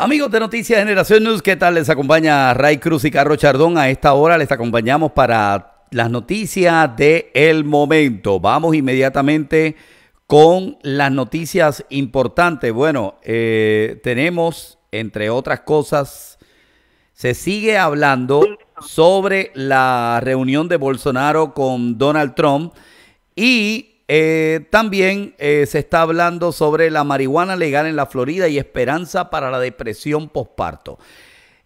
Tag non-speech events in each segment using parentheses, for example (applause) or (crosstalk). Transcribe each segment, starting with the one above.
Amigos de Noticias Generación News, ¿qué tal? Les acompaña Ray Cruz y Carlos Chardón. A esta hora les acompañamos para las noticias de el momento. Vamos inmediatamente con las noticias importantes. Bueno, eh, tenemos, entre otras cosas, se sigue hablando sobre la reunión de Bolsonaro con Donald Trump y eh, también eh, se está hablando sobre la marihuana legal en la Florida y esperanza para la depresión posparto.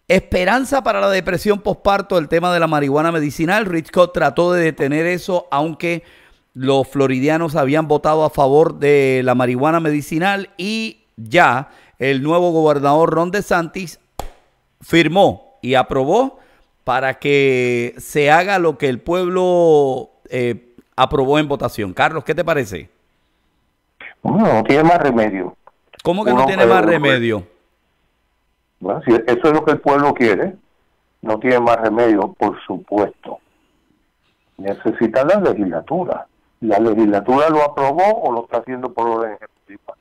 Esperanza para la depresión posparto, el tema de la marihuana medicinal. Rich trató de detener eso, aunque los floridianos habían votado a favor de la marihuana medicinal y ya el nuevo gobernador Ron DeSantis firmó y aprobó para que se haga lo que el pueblo... Eh, aprobó en votación. Carlos, ¿qué te parece? no tiene más remedio. ¿Cómo que no tiene más remedio? eso es lo que el pueblo quiere, no tiene más remedio, por supuesto. Necesita la legislatura. La legislatura lo aprobó o lo está haciendo por orden ejecutiva.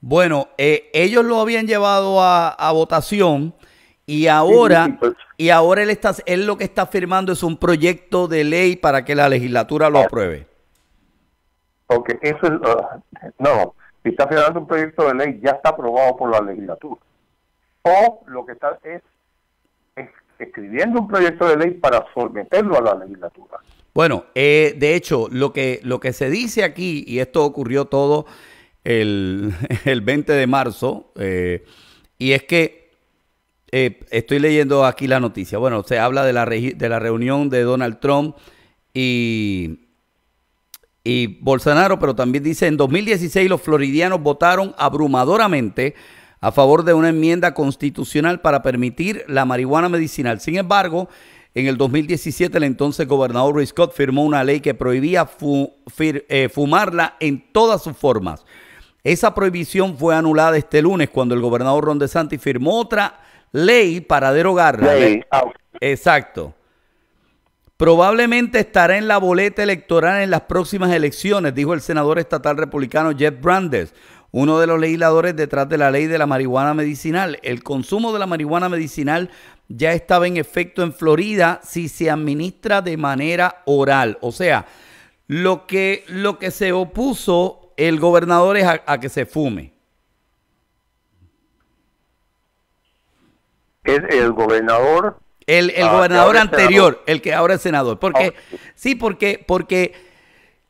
Bueno, eh, ellos lo habían llevado a, a votación y ahora pues, y ahora él, está, él lo que está firmando es un proyecto de ley para que la legislatura lo apruebe. Porque eso es... Uh, no, si está firmando un proyecto de ley, ya está aprobado por la legislatura. O lo que está es, escribiendo un proyecto de ley para someterlo a la legislatura. Bueno, eh, de hecho, lo que, lo que se dice aquí, y esto ocurrió todo el, (laughs) el 20 de marzo, eh, y es que eh, estoy leyendo aquí la noticia. Bueno, se habla de la, de la reunión de Donald Trump y, y Bolsonaro, pero también dice, en 2016 los floridianos votaron abrumadoramente a favor de una enmienda constitucional para permitir la marihuana medicinal. Sin embargo, en el 2017 el entonces gobernador Rick Scott firmó una ley que prohibía eh, fumarla en todas sus formas. Esa prohibición fue anulada este lunes cuando el gobernador Ron DeSantis firmó otra ley para derogarla. Ah, Exacto. Probablemente estará en la boleta electoral en las próximas elecciones, dijo el senador estatal republicano Jeff Brandes, uno de los legisladores detrás de la ley de la marihuana medicinal. El consumo de la marihuana medicinal ya estaba en efecto en Florida si se administra de manera oral. O sea, lo que, lo que se opuso el gobernador es a que se fume. el gobernador. El, el ah, gobernador anterior, el que ahora es senador. Porque, ah, sí, porque, porque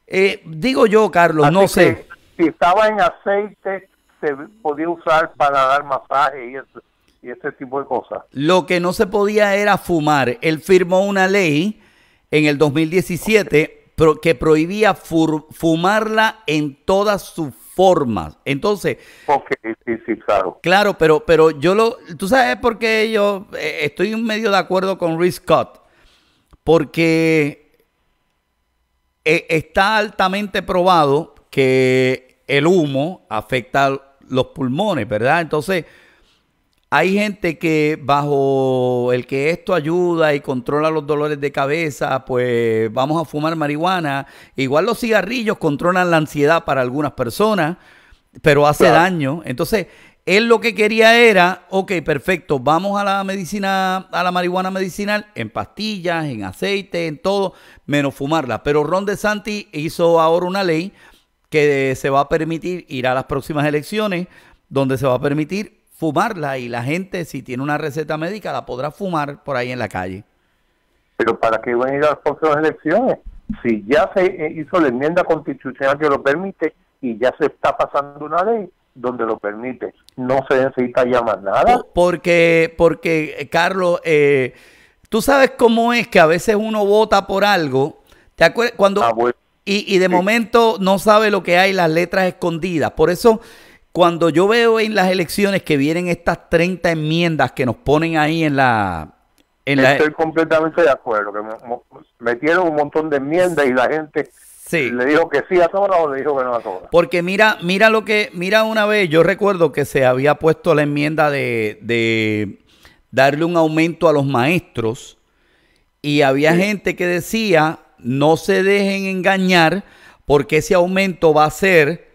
eh, digo yo, Carlos, no sé. Si estaba en aceite, se podía usar para dar masaje y eso este tipo de cosas. Lo que no se podía era fumar. Él firmó una ley en el 2017 que prohibía fumarla en todas sus formas. Entonces. sí, sí, claro. Claro, pero, pero yo lo. Tú sabes por qué yo eh, estoy medio de acuerdo con Rick Scott. Porque eh, está altamente probado que el humo afecta los pulmones, ¿verdad? Entonces hay gente que bajo el que esto ayuda y controla los dolores de cabeza, pues vamos a fumar marihuana. Igual los cigarrillos controlan la ansiedad para algunas personas, pero hace daño. Entonces, él lo que quería era, ok, perfecto, vamos a la medicina, a la marihuana medicinal, en pastillas, en aceite, en todo, menos fumarla. Pero Ron DeSantis hizo ahora una ley que se va a permitir ir a las próximas elecciones, donde se va a permitir fumarla y la gente, si tiene una receta médica, la podrá fumar por ahí en la calle. Pero ¿para qué van a ir a las próximas elecciones? Si ya se eh, hizo la enmienda constitucional que lo permite y ya se está pasando una ley donde lo permite, no se necesita llamar más nada. Porque, porque eh, Carlos, eh, tú sabes cómo es que a veces uno vota por algo, ¿te acuerdas? Cuando, ah, y, y de momento no sabe lo que hay, las letras escondidas. Por eso cuando yo veo en las elecciones que vienen estas 30 enmiendas que nos ponen ahí en la... Estoy completamente de acuerdo, que metieron un montón de enmiendas y la gente ¿Le dijo que sí a todas o le dijo que no a todas? Porque mira, mira lo que, mira una vez, yo recuerdo que se había puesto la enmienda de, darle un aumento a los maestros y había gente que decía, no se dejen engañar porque ese aumento va a ser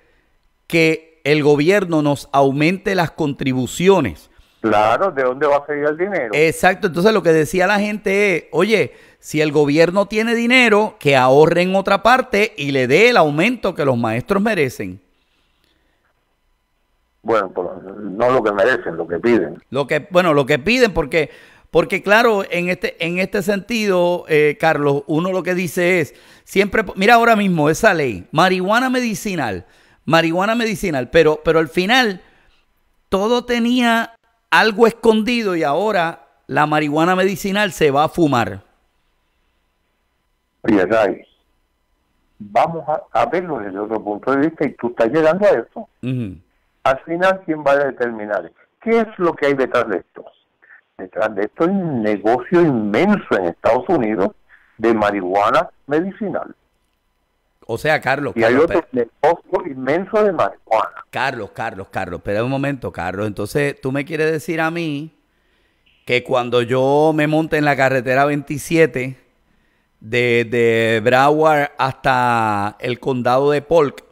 que el gobierno nos aumente las contribuciones. Claro, ¿de dónde va a salir el dinero? Exacto, entonces lo que decía la gente es, oye, si el gobierno tiene dinero, que ahorre en otra parte y le dé el aumento que los maestros merecen. Bueno, no lo que merecen, lo que piden. Lo que, bueno, lo que piden, porque, porque claro, en este, en este sentido, eh, Carlos, uno lo que dice es, siempre, mira ahora mismo esa ley, marihuana medicinal, marihuana medicinal, pero, pero al final todo tenía algo escondido y ahora la marihuana medicinal se va a fumar. Oye, Ray, vamos a, verlo desde otro punto de vista y tú estás llegando a eso. Al final, ¿quién va a determinar? ¿Qué es lo que hay detrás de esto? Detrás de esto hay un negocio inmenso en Estados Unidos de marihuana medicinal. O sea, Carlos. Y Carlos, hay otro inmenso de marihuana. Carlos, Carlos, Carlos, espera un momento, Carlos. Entonces, tú me quieres decir a mí que cuando yo me monte en la carretera 27 de, de Broward hasta el condado de Polk,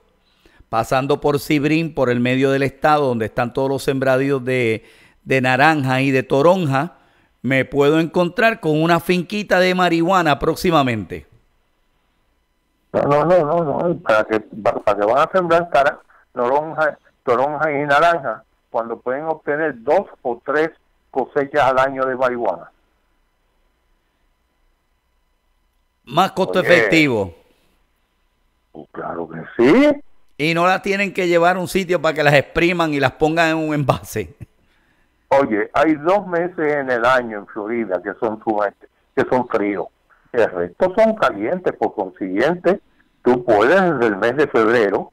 pasando por Sibrin, por el medio del estado, donde están todos los sembradíos de, de naranja y de toronja, me puedo encontrar con una finquita de marihuana próximamente. No, no, no, no, para que, para, que van a sembrar cara, toronja, y naranja cuando pueden obtener dos o tres cosechas al año de marihuana. Más costo efectivo. Oh, claro que sí. Y no las tienen que llevar a un sitio para que las expriman y las pongan en un envase. Oye, hay dos meses en el año en Florida que son que son fríos el resto son calientes, por consiguiente, tú puedes desde el mes de febrero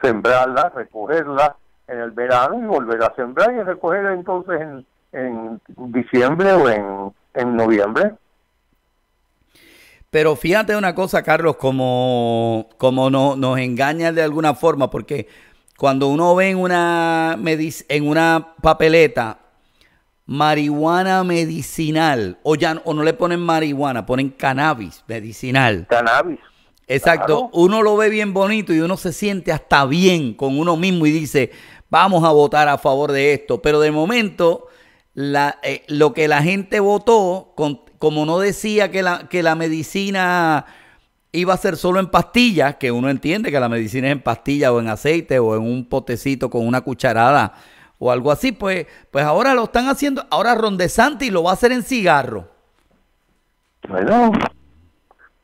sembrarla, recogerla en el verano y volver a sembrar y recogerla entonces en, diciembre o en, noviembre. Pero fíjate una cosa, Carlos, como, como no, nos engaña de alguna forma, porque cuando uno ve en una, en una papeleta marihuana medicinal. O ya no le ponen marihuana, ponen cannabis medicinal. Cannabis. Exacto. Uno lo ve bien bonito y uno se siente hasta bien con uno mismo y dice, vamos a votar a favor de esto. Pero de momento, eh, lo que la gente votó, como no decía que la, que la medicina iba a ser solo en pastillas, que uno entiende que la medicina es en pastillas o en aceite o en un potecito con una cucharada o algo así, pues, pues ahora lo están haciendo, ahora y lo va a hacer en cigarro. Bueno,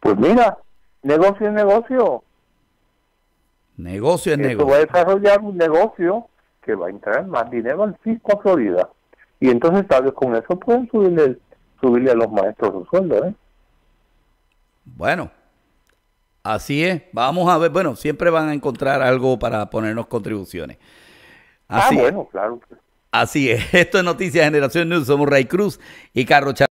pues mira, negocio es negocio. Negocio es Esto negocio. va a desarrollar un negocio que va a entrar más dinero al fisco a Florida. Y entonces tal vez con eso pueden subirle, subirle a los maestros su sueldo, ¿eh? Bueno, así es. Vamos a ver, bueno, siempre van a encontrar algo para ponernos contribuciones. Ah, Así ah, bueno, claro. Así es. (laughs) Esto es Noticias Generación News. Somos Ray Cruz y Carlos Chávez.